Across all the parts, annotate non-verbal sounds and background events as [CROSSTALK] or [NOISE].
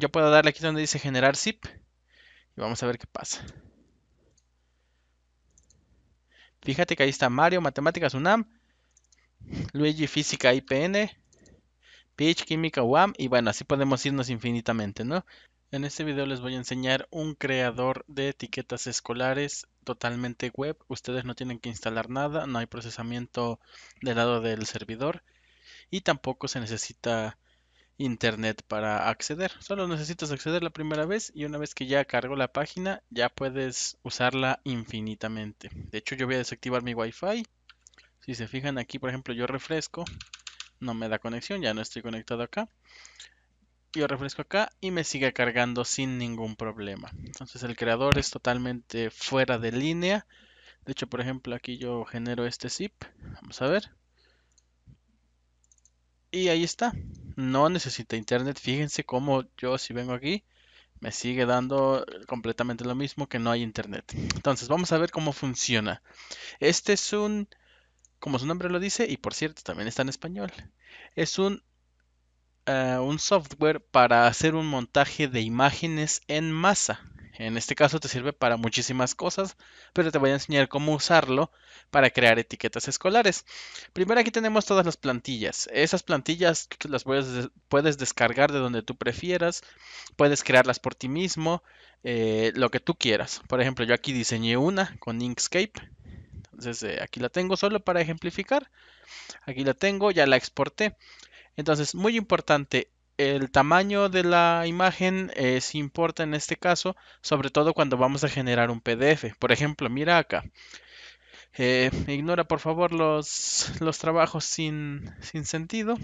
Yo puedo darle aquí donde dice generar zip. Y vamos a ver qué pasa. Fíjate que ahí está Mario, Matemáticas UNAM, Luigi Física IPN, Peach Química UAM y bueno, así podemos irnos infinitamente, ¿no? En este video les voy a enseñar un creador de etiquetas escolares totalmente web. Ustedes no tienen que instalar nada, no hay procesamiento del lado del servidor y tampoco se necesita internet para acceder. Solo necesitas acceder la primera vez y una vez que ya cargó la página ya puedes usarla infinitamente. De hecho yo voy a desactivar mi wifi. Si se fijan aquí por ejemplo yo refresco. No me da conexión, ya no estoy conectado acá. Yo refresco acá y me sigue cargando sin ningún problema. Entonces el creador es totalmente fuera de línea. De hecho por ejemplo aquí yo genero este zip. Vamos a ver. Y ahí está. No necesita internet. Fíjense cómo yo si vengo aquí me sigue dando completamente lo mismo que no hay internet. Entonces vamos a ver cómo funciona. Este es un, como su nombre lo dice, y por cierto también está en español, es un, eh, un software para hacer un montaje de imágenes en masa. En este caso te sirve para muchísimas cosas, pero te voy a enseñar cómo usarlo para crear etiquetas escolares. Primero aquí tenemos todas las plantillas. Esas plantillas las puedes, descargar de donde tú prefieras, puedes crearlas por ti mismo, eh, lo que tú quieras. Por ejemplo, yo aquí diseñé una con Inkscape. Entonces eh, aquí la tengo solo para ejemplificar. Aquí la tengo, ya la exporté. Entonces, muy importante, el tamaño de la imagen es eh, importa en este caso, sobre todo cuando vamos a generar un PDF. Por ejemplo, mira acá. Eh, ignora por favor los, los trabajos sin, sentido.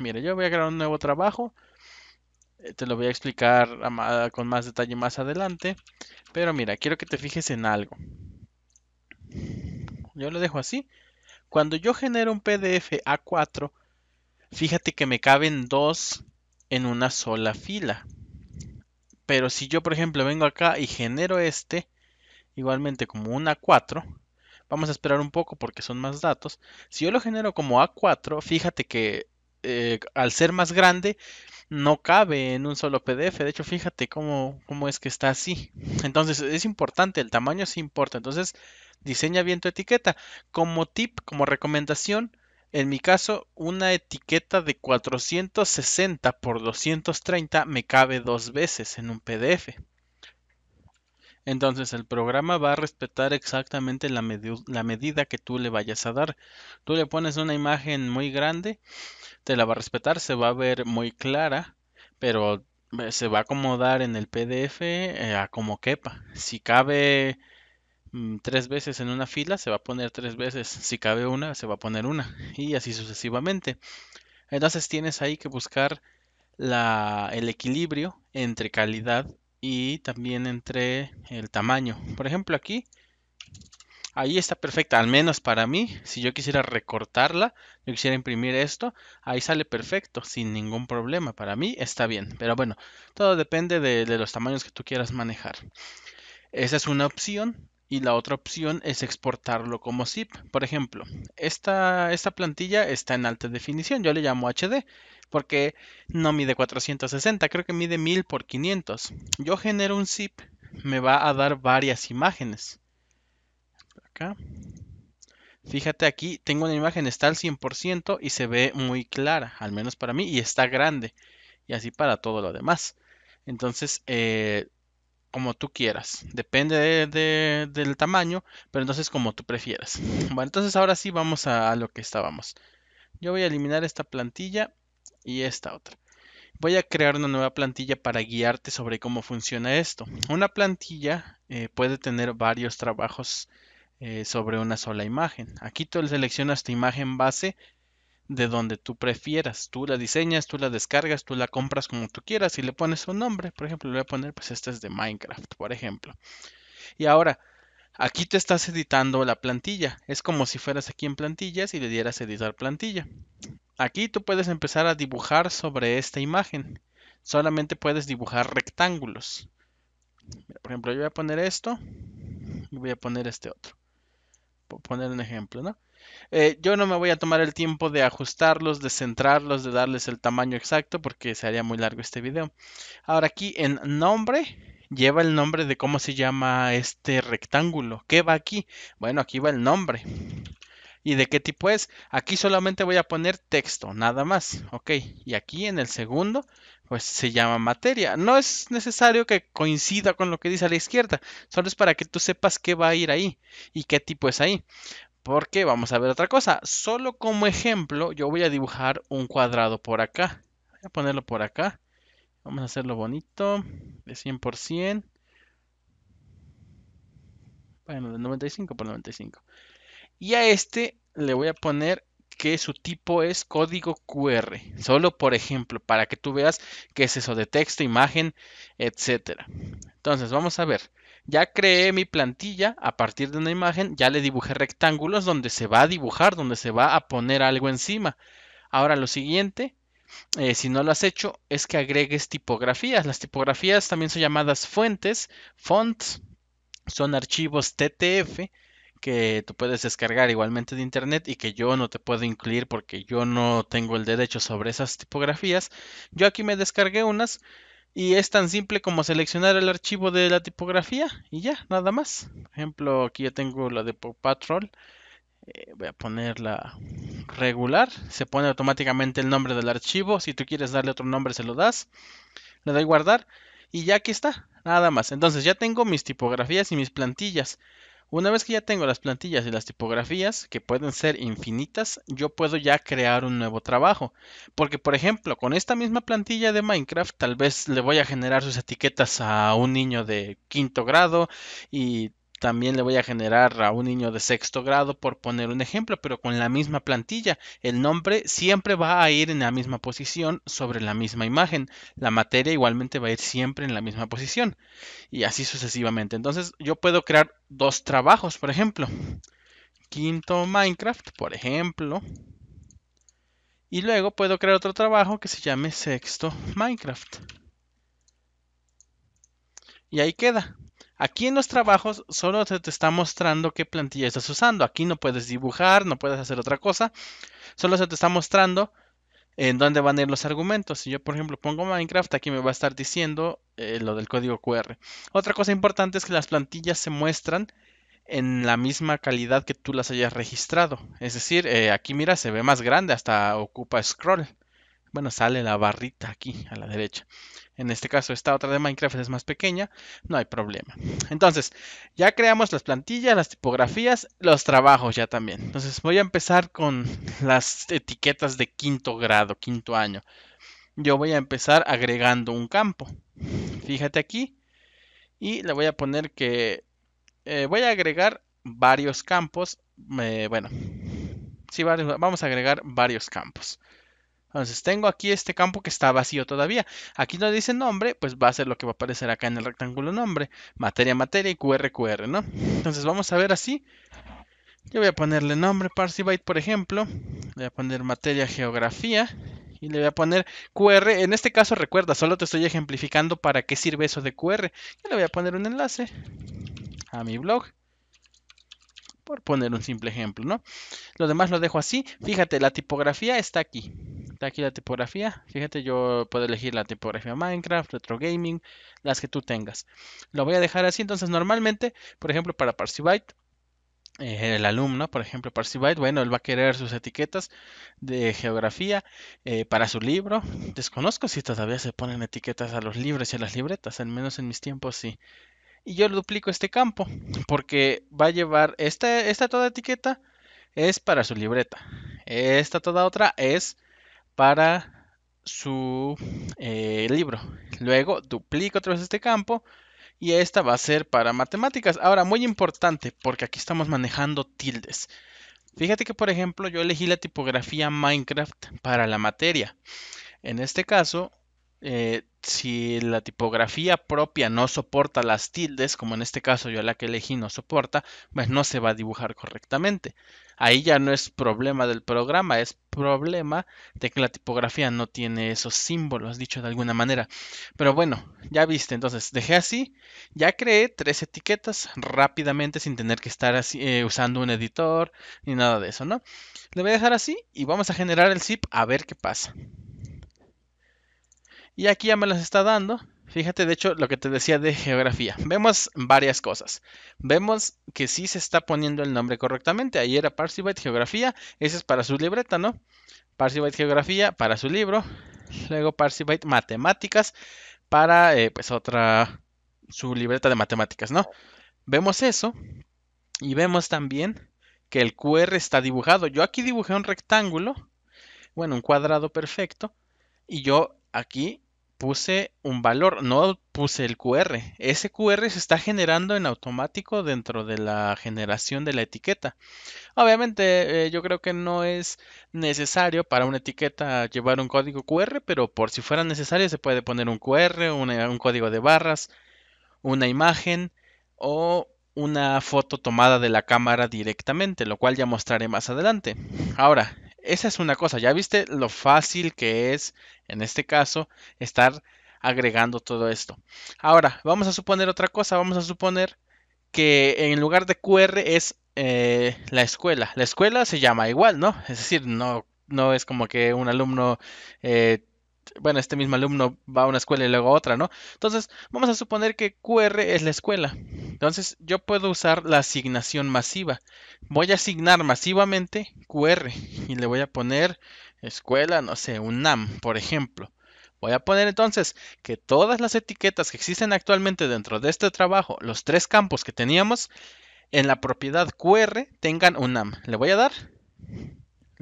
Mira, yo voy a crear un nuevo trabajo. Eh, te lo voy a explicar con más detalle más adelante. Pero mira, quiero que te fijes en algo. Yo lo dejo así. Cuando yo genero un PDF A4, fíjate que me caben dos en una sola fila. Pero si yo, por ejemplo, vengo acá y genero este, igualmente como una 4, vamos a esperar un poco porque son más datos. Si yo lo genero como A4, fíjate que eh, al ser más grande no cabe en un solo PDF. De hecho, fíjate cómo, cómo es que está así. Entonces, es importante, el tamaño sí importa. Entonces, diseña bien tu etiqueta. Como tip, como recomendación, en mi caso, una etiqueta de 460 por 230 me cabe dos veces en un PDF. Entonces el programa va a respetar exactamente la, medida que tú le vayas a dar. Tú le pones una imagen muy grande, te la va a respetar, se va a ver muy clara, pero eh, se va a acomodar en el PDF eh, a como quepa. Si cabe Mm, tres veces en una fila, se va a poner tres veces. Si cabe una, se va a poner una. Y así sucesivamente. Entonces tienes ahí que buscar la, el equilibrio entre calidad y también entre el tamaño. Por ejemplo, aquí ahí está perfecta, al menos para mí. Si yo quisiera recortarla, yo quisiera imprimir esto, ahí sale perfecto, sin ningún problema. Para mí está bien, pero bueno, todo depende de, de los tamaños que tú quieras manejar. Esa es una opción y la otra opción es exportarlo como zip. Por ejemplo, esta, esta plantilla está en alta definición, yo le llamo HD porque no mide 460, creo que mide 1000 por 500. Yo genero un zip, me va a dar varias imágenes. Acá. Fíjate aquí, tengo una imagen, está al 100% y se ve muy clara, al menos para mí, y está grande. Y así para todo lo demás. Entonces, eh, como tú quieras. Depende del tamaño, pero entonces como tú prefieras. [LAUGHS] Bueno, entonces ahora sí vamos a, lo que estábamos. Yo voy a eliminar esta plantilla y esta otra. Voy a crear una nueva plantilla para guiarte sobre cómo funciona esto. Una plantilla eh, puede tener varios trabajos eh, sobre una sola imagen. Aquí tú seleccionas tu imagen base de donde tú prefieras. Tú la diseñas, tú la descargas, tú la compras como tú quieras y le pones un nombre. Por ejemplo, le voy a poner, pues este es de Minecraft, por ejemplo. Y ahora, aquí te estás editando la plantilla. Es como si fueras aquí en plantillas y le dieras editar plantilla. Aquí tú puedes empezar a dibujar sobre esta imagen. Solamente puedes dibujar rectángulos. por ejemplo, yo voy a poner esto y voy a poner este otro. a poner un ejemplo, ¿no? Eh, yo no me voy a tomar el tiempo de ajustarlos, de centrarlos, de darles el tamaño exacto porque se haría muy largo este video. Ahora aquí en nombre lleva el nombre de cómo se llama este rectángulo. ¿Qué va aquí? Bueno, aquí va el nombre. ¿Y de qué tipo es? Aquí solamente voy a poner texto, nada más. Ok, y aquí en el segundo, pues se llama materia. No es necesario que coincida con lo que dice a la izquierda, solo es para que tú sepas qué va a ir ahí y qué tipo es ahí. Porque vamos a ver otra cosa. Solo como ejemplo, yo voy a dibujar un cuadrado por acá. Voy a ponerlo por acá. Vamos a hacerlo bonito. De 100 por Bueno, de 95 por 95. Y a este le voy a poner que su tipo es código QR. Solo por ejemplo, para que tú veas qué es eso de texto, imagen, etcétera. Entonces, vamos a ver ya creé mi plantilla a partir de una imagen, ya le dibujé rectángulos donde se va a dibujar, donde se va a poner algo encima. Ahora lo siguiente, eh, si no lo has hecho, es que agregues tipografías. Las tipografías también son llamadas fuentes, fonts, son archivos TTF que tú puedes descargar igualmente de internet y que yo no te puedo incluir porque yo no tengo el derecho sobre esas tipografías. Yo aquí me descargué unas y es tan simple como seleccionar el archivo de la tipografía y ya, nada más. Por ejemplo, aquí ya tengo la de Pop Patrol. Eh, voy a ponerla regular. Se pone automáticamente el nombre del archivo. Si tú quieres darle otro nombre, se lo das. Le doy guardar. Y ya aquí está, nada más. Entonces ya tengo mis tipografías y mis plantillas. Una vez que ya tengo las plantillas y las tipografías, que pueden ser infinitas, yo puedo ya crear un nuevo trabajo. Porque, por ejemplo, con esta misma plantilla de Minecraft, tal vez le voy a generar sus etiquetas a un niño de quinto grado y también le voy a generar a un niño de sexto grado, por poner un ejemplo, pero con la misma plantilla. El nombre siempre va a ir en la misma posición sobre la misma imagen. La materia igualmente va a ir siempre en la misma posición. Y así sucesivamente. Entonces yo puedo crear dos trabajos, por ejemplo. Quinto Minecraft, por ejemplo. Y luego puedo crear otro trabajo que se llame sexto Minecraft. Y ahí queda. Aquí en los trabajos solo se te está mostrando qué plantilla estás usando. Aquí no puedes dibujar, no puedes hacer otra cosa. Solo se te está mostrando en dónde van a ir los argumentos. Si yo, por ejemplo, pongo Minecraft, aquí me va a estar diciendo eh, lo del código QR. Otra cosa importante es que las plantillas se muestran en la misma calidad que tú las hayas registrado. Es decir, eh, aquí mira, se ve más grande, hasta ocupa scroll. Bueno, sale la barrita aquí a la derecha. En este caso, esta otra de Minecraft es más pequeña, no hay problema. Entonces, ya creamos las plantillas, las tipografías, los trabajos ya también. Entonces, voy a empezar con [LAUGHS] las etiquetas de quinto grado, quinto año. Yo voy a empezar agregando un campo. Fíjate aquí. Y le voy a poner que eh, voy a agregar varios campos. Eh, bueno, sí, vamos a agregar varios campos. Entonces tengo aquí este campo que está vacío todavía. Aquí no dice nombre, pues va a ser lo que va a aparecer acá en el rectángulo nombre. Materia, materia y QR, QR, ¿no? Entonces vamos a ver así. Yo voy a ponerle nombre Parsibyte, por ejemplo. Le voy a poner materia, geografía. Y le voy a poner QR. En este caso, recuerda, solo te estoy ejemplificando para qué sirve eso de QR. Yo le voy a poner un enlace a mi blog por poner un simple ejemplo, ¿no? Lo demás lo dejo así. Fíjate, la tipografía está aquí aquí la tipografía. Fíjate, yo puedo elegir la tipografía Minecraft, Retro Gaming, las que tú tengas. Lo voy a dejar así. Entonces, normalmente, por ejemplo, para Parsibyte, eh, el alumno, por ejemplo, Parsibyte, bueno, él va a querer sus etiquetas de geografía eh, para su libro. Desconozco si todavía se ponen etiquetas a los libros y a las libretas, al menos en mis tiempos sí. Y yo duplico este campo, porque va a llevar esta toda etiqueta es para su libreta. Esta toda otra es para su eh, libro. Luego duplico otra vez este campo y esta va a ser para matemáticas. Ahora, muy importante, porque aquí estamos manejando tildes. Fíjate que, por ejemplo, yo elegí la tipografía Minecraft para la materia. En este caso, eh, si la tipografía propia no soporta las tildes, como en este caso yo la que elegí no soporta, pues no se va a dibujar correctamente. Ahí ya no es problema del programa, es problema de que la tipografía no tiene esos símbolos, dicho de alguna manera. Pero bueno, ya viste, entonces dejé así, ya creé tres etiquetas rápidamente sin tener que estar eh, usando un editor ni nada de eso, ¿no? Le voy a dejar así y vamos a generar el zip a ver qué pasa. Y aquí ya me las está dando. Fíjate, de hecho, lo que te decía de geografía. Vemos varias cosas. Vemos que sí se está poniendo el nombre correctamente. Ahí era Parsibite Geografía. Ese es para su libreta, ¿no? Parsibite Geografía para su libro. Luego Parsibite Matemáticas para, eh, pues, otra, su libreta de matemáticas, ¿no? Vemos eso. Y vemos también que el QR está dibujado. Yo aquí dibujé un rectángulo, bueno, un cuadrado perfecto, y yo aquí puse un valor, no puse el QR. Ese QR se está generando en automático dentro de la generación de la etiqueta. Obviamente eh, yo creo que no es necesario para una etiqueta llevar un código QR, pero por si fuera necesario se puede poner un QR, un código de barras, una imagen o una foto tomada de la cámara directamente, lo cual ya mostraré más adelante. Ahora, esa es una cosa, ya viste lo fácil que es, en este caso, estar agregando todo esto. Ahora, vamos a suponer otra cosa, vamos a suponer que en lugar de QR es eh, la escuela. La escuela se llama igual, ¿no? Es decir, no, no es como que un alumno eh, bueno, este mismo alumno va a una escuela y luego a otra, ¿no? Entonces, vamos a suponer que QR es la escuela. Entonces, yo puedo usar la asignación masiva. Voy a asignar masivamente QR y le voy a poner escuela, no sé, UNAM, por ejemplo. Voy a poner entonces que todas las etiquetas que existen actualmente dentro de este trabajo, los tres campos que teníamos, en la propiedad QR tengan UNAM. Le voy a dar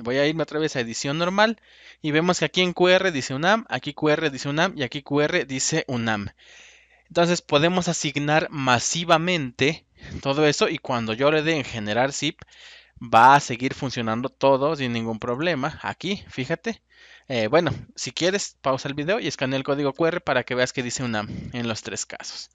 voy a irme otra vez a edición normal y vemos que aquí en QR dice UNAM, aquí QR dice UNAM y aquí QR dice UNAM. Entonces podemos asignar masivamente todo eso y cuando yo le dé en generar zip va a seguir funcionando todo sin ningún problema. Aquí, fíjate. Eh, bueno, si quieres, pausa el video y escanea el código QR para que veas que dice UNAM en los tres casos.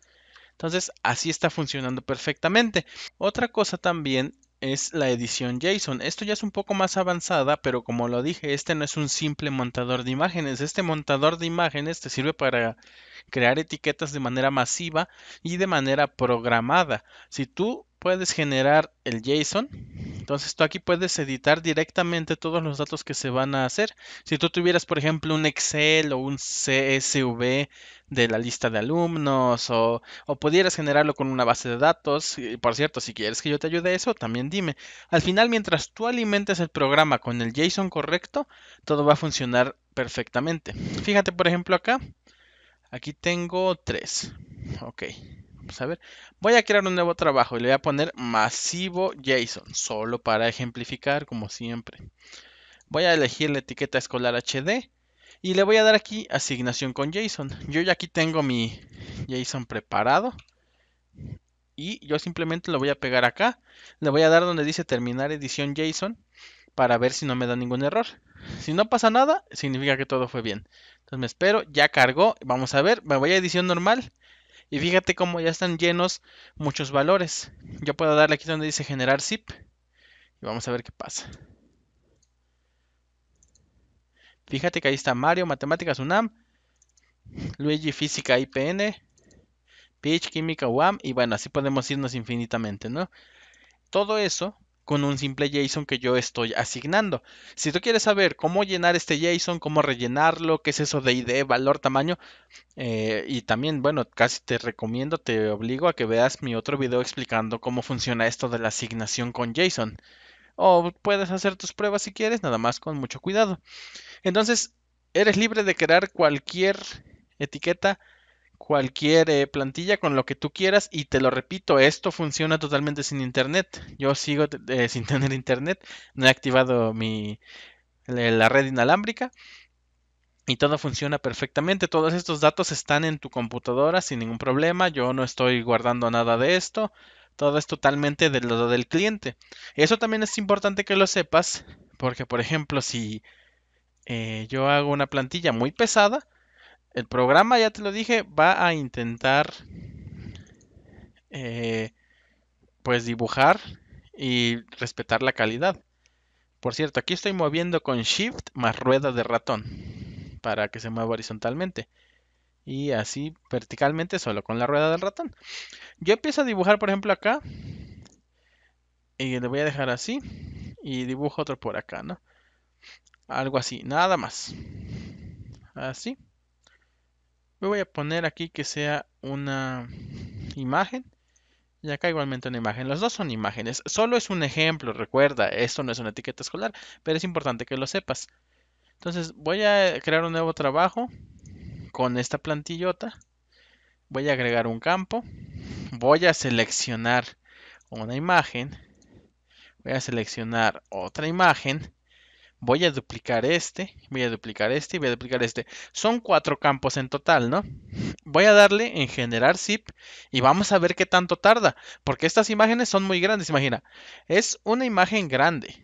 Entonces, así está funcionando perfectamente. Otra cosa también es la edición JSON. Esto ya es un poco más avanzada, pero como lo dije, este no es un simple montador de imágenes. Este montador de imágenes te sirve para crear etiquetas de manera masiva y de manera programada. Si tú puedes generar el JSON. Entonces tú aquí puedes editar directamente todos los datos que se van a hacer. Si tú tuvieras, por ejemplo, un Excel o un CSV de la lista de alumnos o, o pudieras generarlo con una base de datos, y por cierto, si quieres que yo te ayude a eso, también dime. Al final, mientras tú alimentes el programa con el JSON correcto, todo va a funcionar perfectamente. Fíjate, por ejemplo, acá. Aquí tengo tres. Ok, a ver. Voy a crear un nuevo trabajo y le voy a poner masivo JSON, solo para ejemplificar como siempre. Voy a elegir la etiqueta escolar HD y le voy a dar aquí asignación con JSON. Yo ya aquí tengo mi JSON preparado y yo simplemente lo voy a pegar acá. Le voy a dar donde dice terminar edición JSON para ver si no me da ningún error. Si no pasa nada, significa que todo fue bien. Entonces me espero, ya cargó, vamos a ver, me voy a edición normal y fíjate cómo ya están llenos muchos valores. Yo puedo darle aquí donde dice generar zip. Y vamos a ver qué pasa. Fíjate que ahí está Mario, Matemáticas UNAM, Luigi Física IPN, Pitch Química UAM. Y bueno, así podemos irnos infinitamente, ¿no? Todo eso con un simple JSON que yo estoy asignando. Si tú quieres saber cómo llenar este JSON, cómo rellenarlo, qué es eso de ID, valor, tamaño, eh, y también, bueno, casi te recomiendo, te obligo a que veas mi otro video explicando cómo funciona esto de la asignación con JSON. O puedes hacer tus pruebas si quieres, nada más con mucho cuidado. Entonces, eres libre de crear cualquier etiqueta cualquier eh, plantilla con lo que tú quieras y te lo repito, esto funciona totalmente sin internet. Yo sigo eh, [LAUGHS] sin tener internet, no he activado mi la red inalámbrica y todo funciona perfectamente. Todos estos datos están en tu computadora sin ningún problema. Yo no estoy guardando nada de esto. Todo es totalmente del lado del cliente. Eso también es importante que lo sepas porque, por ejemplo, si eh, yo hago una plantilla muy pesada, el programa, ya te lo dije, va a intentar eh, pues dibujar y respetar la calidad. Por cierto, aquí estoy moviendo con Shift más rueda de ratón para que se mueva horizontalmente. Y así verticalmente solo con la rueda del ratón. Yo empiezo a dibujar, por ejemplo, acá. Y le voy a dejar así. Y dibujo otro por acá, ¿no? Algo así, nada más. Así voy a poner aquí que sea una [LAUGHS] imagen. Y acá igualmente una imagen. Los dos son imágenes. Solo es un ejemplo, recuerda. Esto no es una etiqueta escolar, pero es importante que lo sepas. Entonces voy a crear un nuevo trabajo con esta plantillota. Voy a agregar un campo. Voy a seleccionar una imagen. Voy a seleccionar otra imagen voy a duplicar este, voy a duplicar este y voy a duplicar este. Son cuatro campos en total, ¿no? Voy a darle en generar zip y vamos a ver qué tanto tarda, porque estas imágenes son muy grandes, imagina. Es una imagen grande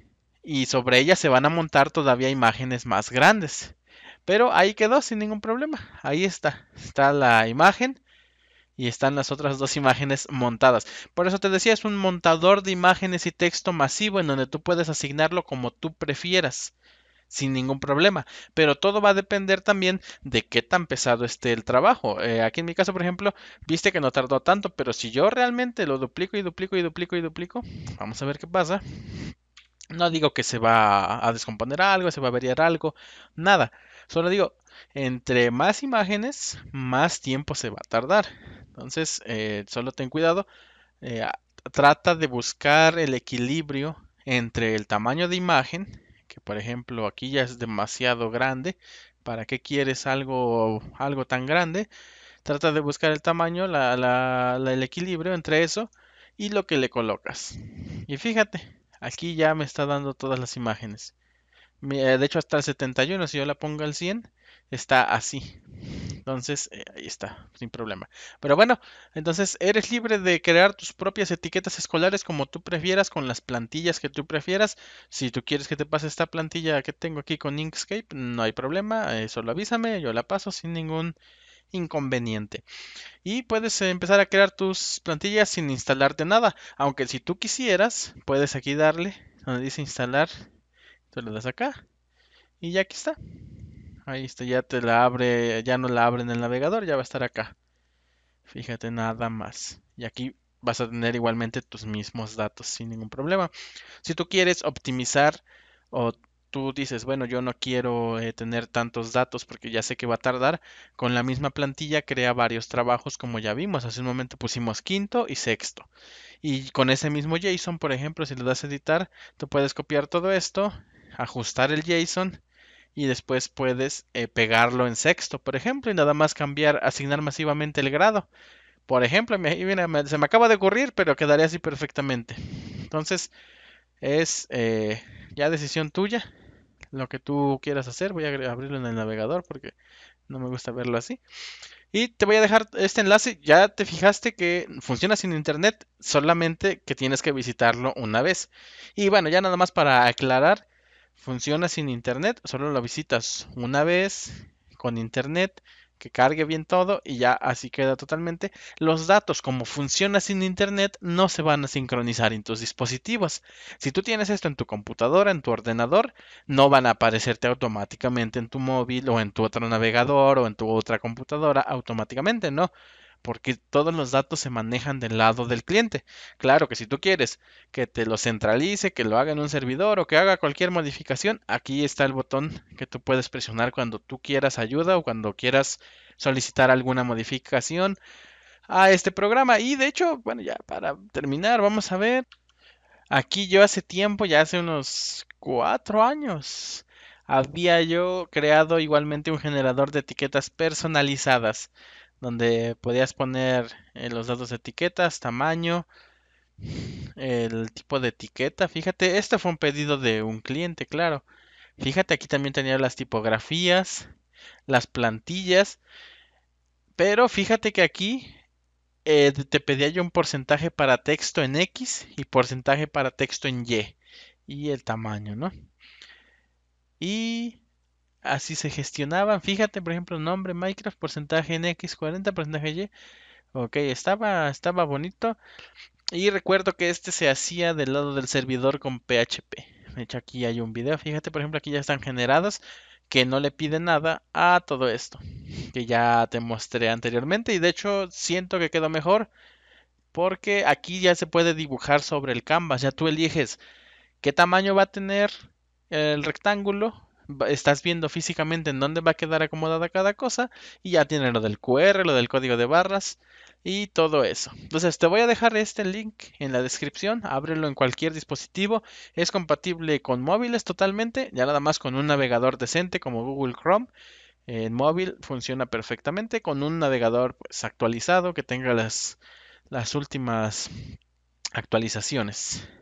y sobre ella se van a montar todavía imágenes más grandes. Pero ahí quedó sin ningún problema. Ahí está. Está la imagen y están las otras dos imágenes montadas. Por eso te decía, es un montador de imágenes y texto masivo en donde tú puedes asignarlo como tú prefieras sin ningún problema. Pero todo va a depender también de qué tan pesado esté el trabajo. Eh, aquí en mi caso, por ejemplo, viste que no tardó tanto, pero si yo realmente lo duplico y duplico y duplico y duplico, vamos a ver qué pasa. No digo que se va a descomponer algo, se va a averiar algo, nada. Solo digo, entre más imágenes, más tiempo se va a tardar. Entonces, eh, solo ten cuidado. Eh, trata de buscar el equilibrio entre el tamaño de imagen, que por ejemplo aquí ya es demasiado grande, ¿para qué quieres algo, algo tan grande? Trata de buscar el tamaño, el equilibrio entre eso y lo que le colocas. Y fíjate, aquí ya me está dando todas las imágenes. Eh, de hecho, hasta el 71, si yo la pongo al 100, está así. Entonces, eh, ahí está, sin problema. Pero bueno, entonces eres libre de crear tus propias etiquetas escolares como tú prefieras, con las plantillas que tú prefieras. Si tú quieres que te pase esta plantilla que tengo aquí con Inkscape, no hay problema, solo avísame, yo la paso sin ningún inconveniente. Y puedes empezar a crear tus plantillas sin instalarte nada, aunque si tú quisieras, puedes aquí darle donde dice instalar, tú le das acá y ya aquí está. Ahí está, ya te la abre, ya no la abre en el navegador, ya va a estar acá. Fíjate nada más. Y aquí vas a tener igualmente tus mismos datos sin ningún problema. Si tú quieres optimizar o tú dices, bueno, yo no quiero eh, tener tantos datos porque ya sé que va a tardar, con la misma plantilla crea varios trabajos como ya vimos. Hace un momento pusimos quinto y sexto. Y con ese mismo JSON, por ejemplo, si le das a editar, tú puedes copiar todo esto, ajustar el JSON y después puedes eh, pegarlo en sexto, por ejemplo, y nada más cambiar, asignar masivamente el grado. Por ejemplo, se me acaba de ocurrir, pero quedaría así perfectamente. Entonces, es eh, ya decisión tuya lo que tú quieras hacer. Voy a abrirlo en el navegador porque no me gusta verlo así. Y te voy a dejar este enlace. Ya te fijaste que funciona sin internet, solamente que tienes que visitarlo una vez. Y bueno, ya nada más para aclarar, Funciona sin internet, solo lo visitas una vez con internet, que cargue bien todo y ya así queda totalmente. Los datos, como funciona sin internet, no se van a sincronizar en tus dispositivos. Si tú tienes esto en tu computadora, en tu ordenador, no van a aparecerte automáticamente en tu móvil o en tu otro navegador o en tu otra computadora automáticamente, no porque todos los datos se manejan del lado del cliente. Claro que si tú quieres que te lo centralice, que lo haga en un servidor o que haga cualquier modificación, aquí está el botón que tú puedes presionar cuando tú quieras ayuda o cuando quieras solicitar alguna modificación a este programa. Y de hecho, bueno, ya para terminar, vamos a ver. Aquí yo hace tiempo, ya hace unos cuatro años, había yo creado igualmente un generador de etiquetas personalizadas donde podías poner eh, los datos de etiquetas, tamaño, el tipo de etiqueta. Fíjate, este fue un pedido de un cliente, claro. Fíjate, aquí también tenía las tipografías, las plantillas. Pero fíjate que aquí eh, te pedía yo un porcentaje para texto en X y porcentaje para texto en Y. Y el tamaño, ¿no? Y así se gestionaban. Fíjate, por ejemplo, nombre Minecraft, porcentaje en X, 40, porcentaje Y. Ok, estaba, estaba bonito. Y recuerdo que este se hacía del lado del servidor con PHP. De hecho, aquí hay un video. Fíjate, por ejemplo, aquí ya están generados, Que no le pide nada a todo esto. Que ya te mostré anteriormente. Y de hecho, siento que quedó mejor. Porque aquí ya se puede dibujar sobre el canvas. Ya tú eliges qué tamaño va a tener el rectángulo estás viendo físicamente en dónde va a quedar acomodada cada cosa y ya tiene lo del QR, lo del código de barras y todo eso. Entonces te voy a dejar este link en la descripción, ábrelo en cualquier dispositivo, es compatible con móviles totalmente, ya nada más con un navegador decente como Google Chrome. En móvil funciona perfectamente con un navegador pues, actualizado que tenga las últimas actualizaciones.